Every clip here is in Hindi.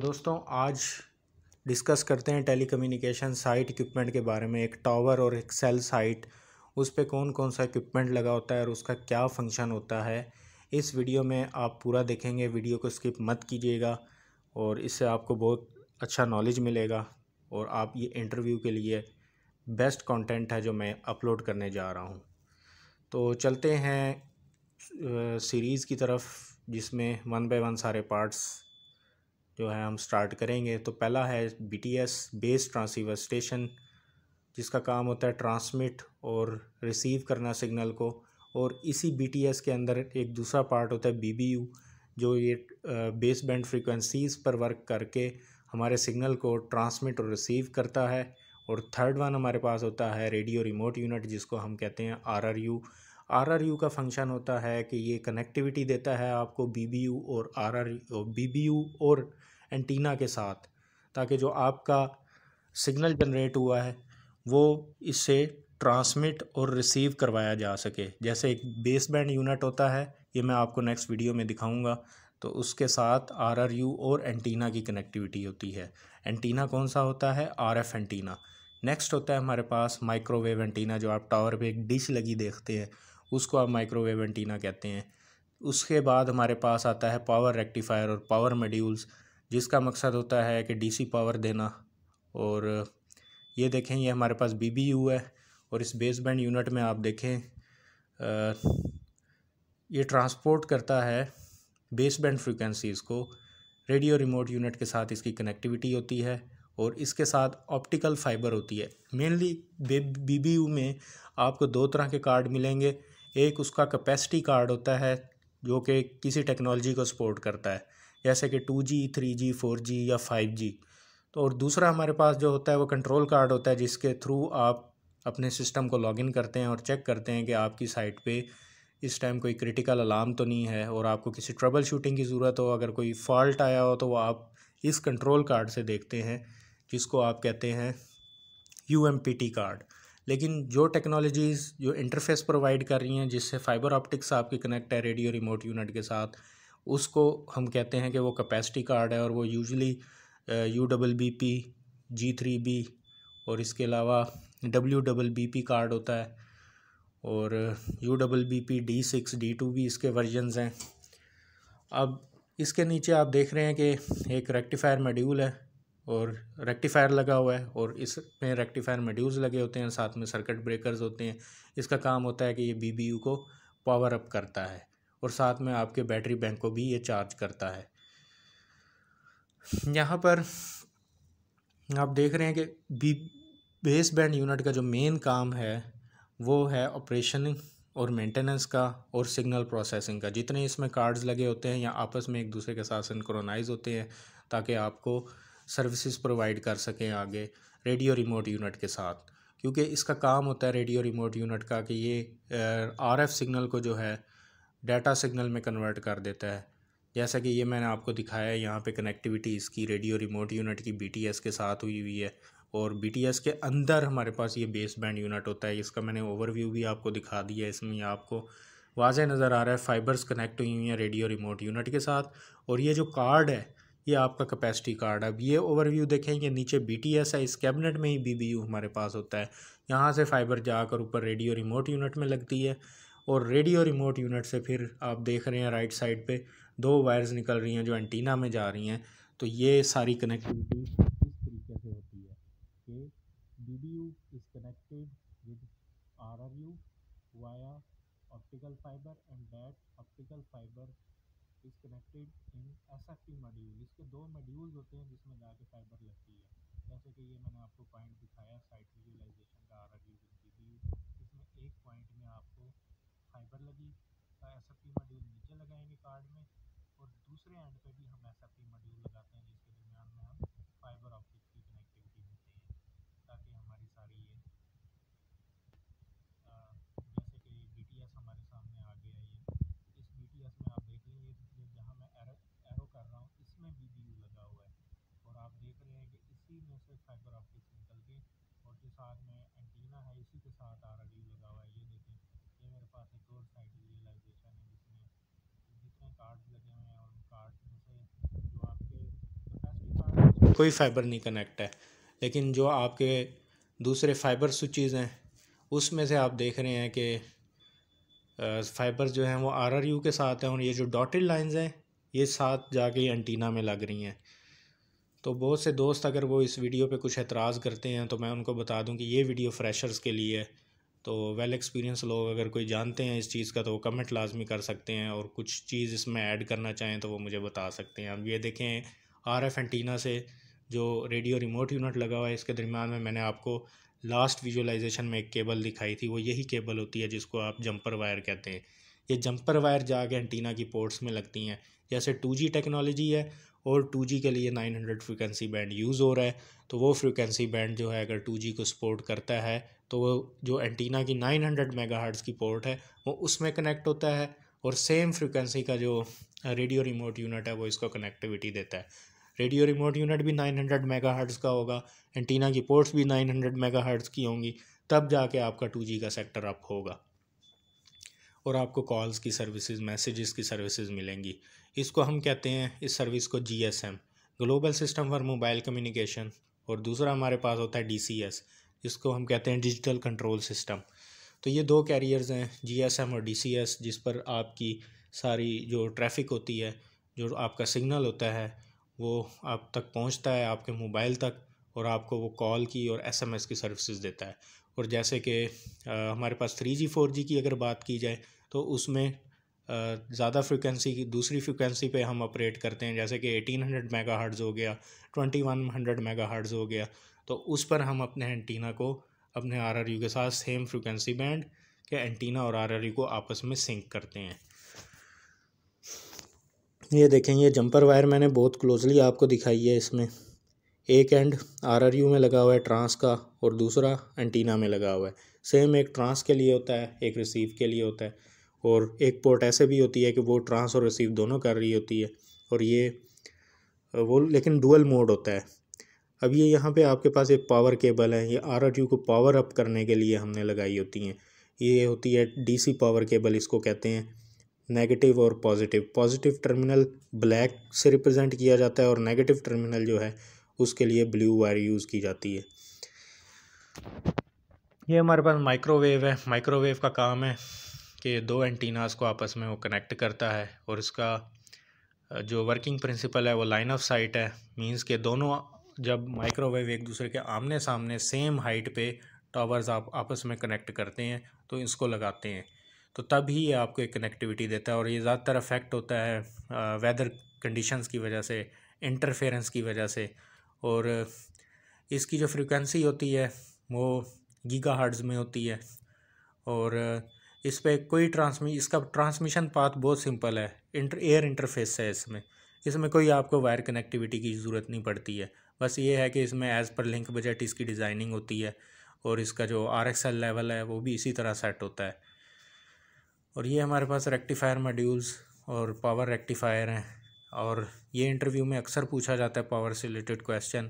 दोस्तों आज डिस्कस करते हैं टेलीकम्युनिकेशन साइट इक्विपमेंट के बारे में एक टावर और एक सेल साइट उस पर कौन कौन सा इक्विपमेंट लगा होता है और उसका क्या फंक्शन होता है इस वीडियो में आप पूरा देखेंगे वीडियो को स्किप मत कीजिएगा और इससे आपको बहुत अच्छा नॉलेज मिलेगा और आप ये इंटरव्यू के लिए बेस्ट कंटेंट है जो मैं अपलोड करने जा रहा हूँ तो चलते हैं सीरीज़ की तरफ जिसमें वन बाय वन सारे पार्ट्स जो है हम स्टार्ट करेंगे तो पहला है बीटीएस बेस ट्रांसीवर स्टेशन जिसका काम होता है ट्रांसमिट और रिसीव करना सिग्नल को और इसी बीटीएस के अंदर एक दूसरा पार्ट होता है बीबीयू जो ये बेस बैंड फ्रीक्वेंसीज़ पर वर्क करके हमारे सिग्नल को ट्रांसमिट और रिसीव करता है और थर्ड वन हमारे पास होता है रेडियो रिमोट यूनिट जिसको हम कहते हैं आरआरयू आरआरयू का फंक्शन होता है कि ये कनेक्टिविटी देता है आपको बीबीयू और बी बीबीयू और एंटीना के साथ ताकि जो आपका सिग्नल जनरेट हुआ है वो इसे ट्रांसमिट और रिसीव करवाया जा सके जैसे एक बेस बैंड यूनिट होता है ये मैं आपको नेक्स्ट वीडियो में दिखाऊंगा तो उसके साथ आरआरयू और एंटीना की कनेक्टिविटी होती है एंटीना कौन सा होता है आरएफ एंटीना नेक्स्ट होता है हमारे पास माइक्रोवेव एंटीना जो आप टावर पे एक डिश लगी देखते हैं उसको आप माइक्रोवेव एंटीना कहते हैं उसके बाद हमारे पास आता है पावर रेक्टिफायर और पावर मेड्यूल्स जिसका मकसद होता है कि डीसी पावर देना और ये देखें ये हमारे पास बीबीयू है और इस बेस बैंड यूनिट में आप देखें आ, ये ट्रांसपोर्ट करता है बेस बैंड फ्रिक्वेंसीज़ को रेडियो रिमोट यूनिट के साथ इसकी कनेक्टिविटी होती है और इसके साथ ऑप्टिकल फाइबर होती है मेनली बीबीयू में आपको दो तरह के कार्ड मिलेंगे एक उसका कैपेसिटी कार्ड होता है जो कि किसी टेक्नोलॉजी को सपोर्ट करता है जैसे कि two G three G four G या फाइव जी तो और दूसरा हमारे पास जो होता है वो कंट्रोल कार्ड होता है जिसके थ्रू आप अपने सिस्टम को लॉगिन करते हैं और चेक करते हैं कि आपकी साइट पे इस टाइम कोई क्रिटिकल अलार्म तो नहीं है और आपको किसी ट्रबल शूटिंग की ज़रूरत हो अगर कोई फॉल्ट आया हो तो वो आप इस कंट्रोल कार्ड से देखते हैं जिसको आप कहते हैं U M P T card लेकिन जो टेक्नोलॉजीज़ जो इंटरफेस प्रोवाइड कर रही हैं जिससे फाइबर ऑप्टिक्स आपकी कनेक्ट है रेडियो रिमोट यूनिट के साथ उसको हम कहते हैं कि वो कैपेसिटी कार्ड है और वो usually U double B P G three B और इसके अलावा W double B P card होता है और U double B P D six D two भी इसके वर्जनस हैं अब इसके नीचे आप देख रहे हैं कि एक रेक्टिफायर मेड्यूल है और रेक्टिफायर लगा हुआ है और इसमें रेक्टिफायर मेड्यूल्स लगे होते हैं साथ में सर्किट ब्रेकर्स होते हैं इसका काम होता है कि ये बी को पावर अप करता है और साथ में आपके बैटरी बैंक को भी ये चार्ज करता है यहाँ पर आप देख रहे हैं कि बी बेस बैंड यूनिट का जो मेन काम है वो है ऑपरेशन और मेंटेनेंस का और सिग्नल प्रोसेसिंग का जितने इसमें कार्ड्स लगे होते हैं या आपस में एक दूसरे के साथ सिंक्रोनाइज होते हैं ताकि आपको सर्विसेज प्रोवाइड कर सकें आगे रेडियो रिमोट यूनिट के साथ क्योंकि इसका काम होता है रेडियो रिमोट यूनिट का कि ये आर एफ सिग्नल को जो है डाटा सिग्नल में कन्वर्ट कर देता है जैसा कि ये मैंने आपको दिखाया है यहाँ पे कनेक्टिविटी इसकी रेडियो रिमोट यूनिट की बीटीएस के साथ हुई हुई है और बीटीएस के अंदर हमारे पास ये बेस बैंड यूनिट होता है इसका मैंने ओवरव्यू भी आपको दिखा दिया है इसमें आपको वाजह नज़र आ रहा है फाइबर्स कनेक्ट हुई हुई हैं रेडियो रिमोट यूनिट के साथ और ये जो कार्ड है ये आपका कैपेसिटी कार्ड अब ये ओवरव्यू देखें ये नीचे बीटीएस है इस कैबिनेट में ही बीबीयू हमारे पास होता है यहाँ से फाइबर जाकर ऊपर रेडियो रिमोट यूनिट में लगती है और रेडियो रिमोट यूनिट से फिर आप देख रहे हैं राइट साइड पे दो वायर्स निकल रही हैं जो एंटीना में जा रही हैं तो ये सारी कनेक्टिविटी इस तरीके से होती है कि D D U is connected with R R U via optical fibre and that optical fibre is connected in S F T module इसके दो मॉड्यूल्स होते हैं जिसमें जाके फाइबर लगती है जैसे कि ये मैंने आपको पॉइंट दिखाया साइट विजुलाइजेशन का आर आर एंड पे भी हम एस एफ मॉड्यूल लगाते हैं जिसके दरमियान में हम फाइबर ऑप्टिक की कनेक्टिविटी देते हैं ताकि हमारी सारी ये जैसे कि डी हमारे सामने आ गया ये इस डी में आप देख लें ये जहाँ मैं एरो एरो कर रहा हूँ इसमें बी लगा हुआ है और आप देख रहे हैं कि इसी में से फाइबर ऑप्टिक्स निकल के और जो साथ में एंटीना है इसी के साथ आर लगा हुआ है ये देखें ये मेरे पास एक और साइड रियलाइजेशन है जिसमें जितने कार्ड्स लगे कोई फाइबर नहीं कनेक्ट है लेकिन जो आपके दूसरे फाइबर स्विचेज हैं उसमें से आप देख रहे हैं कि फाइबर जो हैं वो यू के साथ हैं और ये जो डॉटेड लाइंस हैं ये साथ जाके एंटीना में लग रही हैं तो बहुत से दोस्त अगर वो इस वीडियो पे कुछ एतराज़ करते हैं तो मैं उनको बता दूं कि ये वीडियो फ्रेशर्स के लिए है तो वेल एक्सपीरियंस लोग अगर कोई जानते हैं इस चीज़ का तो वो कमेंट लाजमी कर सकते हैं और कुछ चीज़ इसमें ऐड करना चाहें तो वो मुझे बता सकते हैं अब ये देखें आर एफ एंटीना से जो रेडियो रिमोट यूनिट लगा हुआ है इसके दरमियान में मैंने आपको लास्ट विजुलाइजेशन में एक केबल दिखाई थी वो यही केबल होती है जिसको आप जंपर वायर कहते हैं ये जंपर वायर जाके एंटीना की पोर्ट्स में लगती हैं जैसे टू टेक्नोलॉजी है और टू के लिए 900 फ्रिक्वेंसी बैंड यूज़ हो रहा है तो वो फ्रिक्वेंसी बैंड जो है अगर टू को सपोर्ट करता है तो वो जो एंटीना की 900 हंड्रेड की पोर्ट है वो उसमें कनेक्ट होता है और सेम फ्रिक्वेंसी का जो रेडियो रिमोट यूनिट है वो इसको कनेक्टिविटी देता है रेडियो रिमोट यूनिट भी 900 हंड्रेड का होगा एंटीना की पोर्ट्स भी 900 हंड्रेड की होंगी तब जाके आपका 2G का सेक्टर अप होगा और आपको कॉल्स की सर्विसेज मैसेजेस की सर्विसेज मिलेंगी इसको हम कहते हैं इस सर्विस को G global system for mobile communication और दूसरा हमारे पास होता है डी इसको हम कहते हैं डिजिटल कंट्रोल सिस्टम तो ये दो कैरियर्स हैं जीएसएम और डीसीएस जिस पर आपकी सारी जो ट्रैफिक होती है जो आपका सिग्नल होता है वो आप तक पहुंचता है आपके मोबाइल तक और आपको वो कॉल की और एसएमएस की सर्विसेज देता है और जैसे कि हमारे पास थ्री जी फोर जी की अगर बात की जाए तो उसमें ज़्यादा फ्रिक्वेंसी की दूसरी फ्रिक्वेंसी पे हम ऑपरेट करते हैं जैसे कि एटीन हंड्रेड मेगा मेगाहर्ट्ज़ हो गया twenty one hundred mega megahertz हो गया तो उस पर हम अपने एंटीना को अपने आर के साथ सेम फ्रिक्वेंसी बैंड के एंटीना और आर को आपस में सिंक करते हैं ये देखें ये जंपर वायर मैंने बहुत क्लोजली आपको दिखाई है इसमें एक एंड आर में लगा हुआ है ट्रांस का और दूसरा एंटीना में लगा हुआ है सेम एक ट्रांस के लिए होता है एक रिसीव के लिए होता है और एक पोर्ट ऐसे भी होती है कि वो ट्रांस और रिसीव दोनों कर रही होती है और ये वो लेकिन डुअल मोड होता है अब ये यहाँ पे आपके पास एक पावर केबल है ये आर को पावर अप करने के लिए हमने लगाई होती हैं ये होती है डीसी पावर केबल इसको कहते हैं नेगेटिव और पॉजिटिव पॉजिटिव टर्मिनल ब्लैक से रिप्रेजेंट किया जाता है और नेगेटिव टर्मिनल जो है उसके लिए ब्लू वायर यूज़ की जाती है ये हमारे पास माइक्रोवेव है माइक्रोवेव का काम है कि दो एंटीनास को आपस में वो कनेक्ट करता है और इसका जो वर्किंग प्रिंसिपल है वो लाइन ऑफ साइट है मींस के दोनों जब माइक्रोवेव एक दूसरे के आमने सामने सेम हाइट पे टावर्स आप आपस में कनेक्ट करते हैं तो इसको लगाते हैं तो तब ही ये आपको एक कनेक्टिविटी देता है और ये ज़्यादातर अफेक्ट होता है वेदर कंडीशंस की वजह से इंटरफेरेंस की वजह से और इसकी जो फ्रिक्वेंसी होती है वो गीगा हर्ड्स में होती है और इस पर कोई ट्रांसमी इसका ट्रांसमिशन पाथ बहुत सिंपल है इंटर एयर इंटरफेस है इसमें इसमें कोई आपको वायर कनेक्टिविटी की ज़रूरत नहीं पड़ती है बस ये है कि इसमें एज़ पर लिंक बजट इसकी डिज़ाइनिंग होती है और इसका जो आर एक्स एल लेवल है वो भी इसी तरह सेट होता है और ये हमारे पास रेक्टिफायर मॉड्यूल्स और पावर रेक्टिफायर हैं और ये इंटरव्यू में अक्सर पूछा जाता है पावर से रिलेटेड क्वेश्चन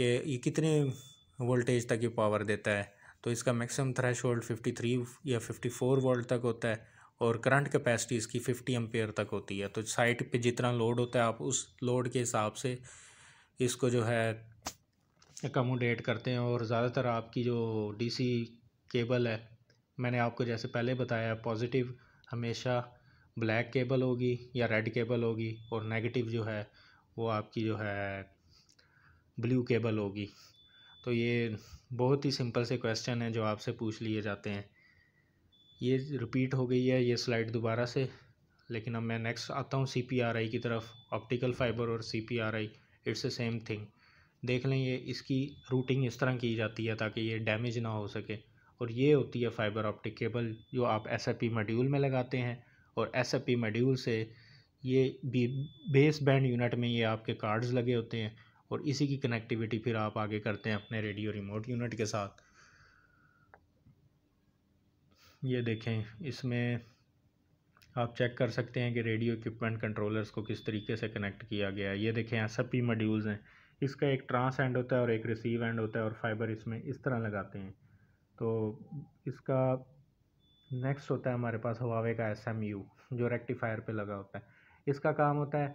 कि ये कितने वोल्टेज तक ये पावर देता है तो इसका maximum threshold fifty three या फिफ्टी फोर वोल्ट तक होता है और करंट कैपेसिटी इसकी फिफ्टी एम्पेयर तक होती है तो साइट पे जितना लोड होता है आप उस लोड के हिसाब से इसको जो है एकोमोडेट करते हैं और ज़्यादातर आपकी जो डीसी केबल है मैंने आपको जैसे पहले बताया पॉजिटिव हमेशा ब्लैक केबल होगी या रेड केबल होगी और नेगेटिव जो है वो आपकी जो है ब्लू केबल होगी तो ये बहुत ही सिंपल से क्वेश्चन है जो आपसे पूछ लिए जाते हैं ये रिपीट हो गई है ये स्लाइड दोबारा से लेकिन अब मैं नेक्स्ट आता हूँ सी की तरफ ऑप्टिकल फाइबर और see it's a same thing देख लें ये इसकी रूटिंग इस तरह की जाती है ताकि ये डैमेज ना हो सके और ये होती है फाइबर ऑप्टिक केबल जो आप एस एफ पी मॉड्यूल में लगाते हैं और एस एफ पी मॉड्यूल से ये बेस बैंड यूनिट में ये आपके कार्ड्स लगे होते हैं और इसी की कनेक्टिविटी फिर आप आगे करते हैं अपने रेडियो रिमोट यूनिट के साथ ये देखें इसमें आप चेक कर सकते हैं कि रेडियो इक्विपमेंट कंट्रोलर्स को किस तरीके से कनेक्ट किया गया है ये देखें यहाँ सभी मॉड्यूल्स हैं इसका एक ट्रांस एंड होता है और एक रिसीव एंड होता है और फाइबर इसमें इस तरह लगाते हैं तो इसका नेक्स्ट होता है हमारे पास हवावे का एस एम यू जो रेक्टिफायर पर लगा होता है इसका काम होता है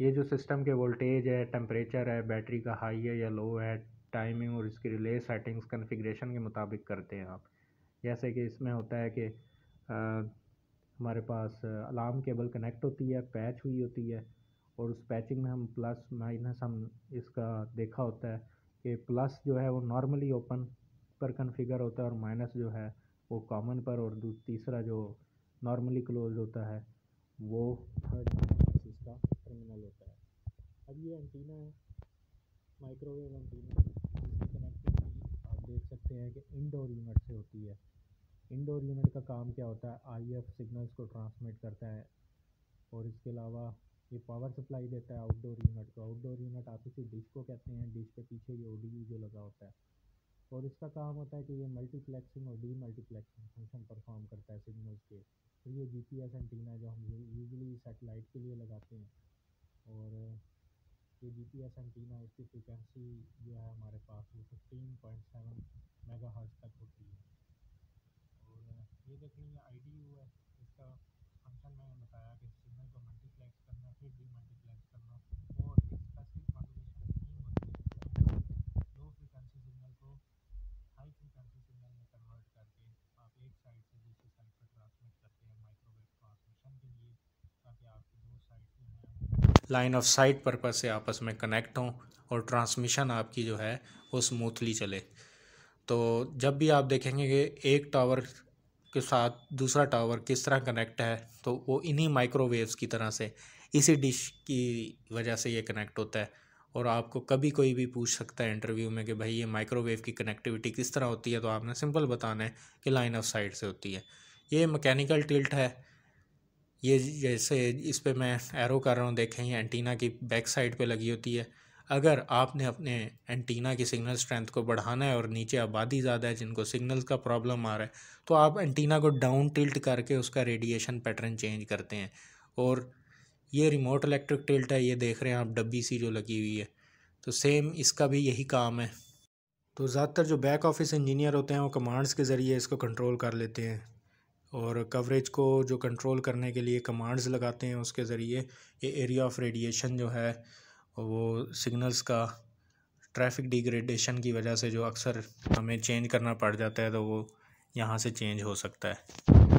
ये जो सिस्टम के वोल्टेज है टेम्परेचर है बैटरी का हाई है या लो है टाइमिंग और इसकी रिले सेटिंग्स कन्फिग्रेशन के मुताबिक करते हैं आप जैसे कि इसमें होता है कि हमारे पास अलार्म केबल कनेक्ट होती है पैच हुई होती है और उस पैचिंग में हम प्लस माइनस हम इसका देखा होता है कि प्लस जो है वो नॉर्मली ओपन पर कन्फिगर होता है और माइनस जो है वो कॉमन पर और तीसरा जो नॉर्मली क्लोज होता है वो इसका टर्मिनल होता है अब ये एंटीना है माइक्रोवेव एंटीना इसकी आप देख सकते हैं कि इनडोर यूनिट से होती है इनडोर यूनिट का काम क्या होता है आईएफ सिग्नल्स को ट्रांसमिट करता है और इसके अलावा ये पावर सप्लाई देता है आउटडोर यूनिट को आउटडोर यूनिट आप इसी डिश को कहते हैं डिश के पीछे ये ओडीयू जो लगा होता है और इसका काम होता है कि ये मल्टीप्लेक्सिंग और डी मल्टीप्लेक्सिंग फंक्शन परफॉर्म करता है सिग्नल्स के तो ये जी पी एस एंटीना जो हम यूजली सेटेलाइट के लिए लगाते हैं और ये जी पी एस एंटीना इसकी फ्रिक्वेंसी जो है हमारे पास वो फिफ्टीन पॉइंट सेवन मेगा तक होती है लेकिन ये आई डी है इसका फंक्शन बताया कि सिग्नल को मल्टीप्लेक्स करना फिर मल्टीप्लेक्स करना और स्पेसिफिक नहीं होती लो फ्रिक्वेंसी सिग्नल को हाई फ्रिक्वेंसी सिग्नल में कन्वर्ट करके आप एक साइड से दूसरी साइड पर ट्रांसमिट करते हैं माइक्रोवेव ट्रांसमिशन के लिए ताकि आपकी दो side line of sight purpose से आपस में कनेक्ट हों और ट्रांसमिशन आपकी जो है वो स्मूथली चले तो जब भी आप देखेंगे कि एक टावर के साथ दूसरा टावर किस तरह कनेक्ट है तो वो इन्हीं माइक्रोवेव्स की तरह से इसी डिश की वजह से ये कनेक्ट होता है और आपको कभी कोई भी पूछ सकता है इंटरव्यू में कि भाई ये माइक्रोवेव की कनेक्टिविटी किस तरह होती है तो आपने सिंपल बताना है कि लाइन ऑफ साइड से होती है ये मैकेनिकल टिल्ट है ये जैसे इस पर मैं एरो कर रहा हूँ देखें ये एंटीना की बैक साइड पर लगी होती है अगर आपने अपने एंटीना की सिग्नल स्ट्रेंथ को बढ़ाना है और नीचे आबादी ज़्यादा है जिनको सिग्नल का प्रॉब्लम आ रहा है तो आप एंटीना को डाउन टिल्ट करके उसका रेडिएशन पैटर्न चेंज करते हैं और ये रिमोट इलेक्ट्रिक टिल्ट है ये देख रहे हैं आप डब्बी सी जो लगी हुई है तो सेम इसका भी यही काम है तो ज़्यादातर जो बैक ऑफिस इंजीनियर होते हैं वो कमांड्स के ज़रिए इसको कंट्रोल कर लेते हैं और कवरेज को जो कंट्रोल करने के लिए कमांड्स लगाते हैं उसके ज़रिए ये एरिया ऑफ रेडिएशन जो है और वो सिग्नल्स का ट्रैफिक डिग्रेडेशन की वजह से जो अक्सर हमें चेंज करना पड़ जाता है तो वो यहाँ से चेंज हो सकता है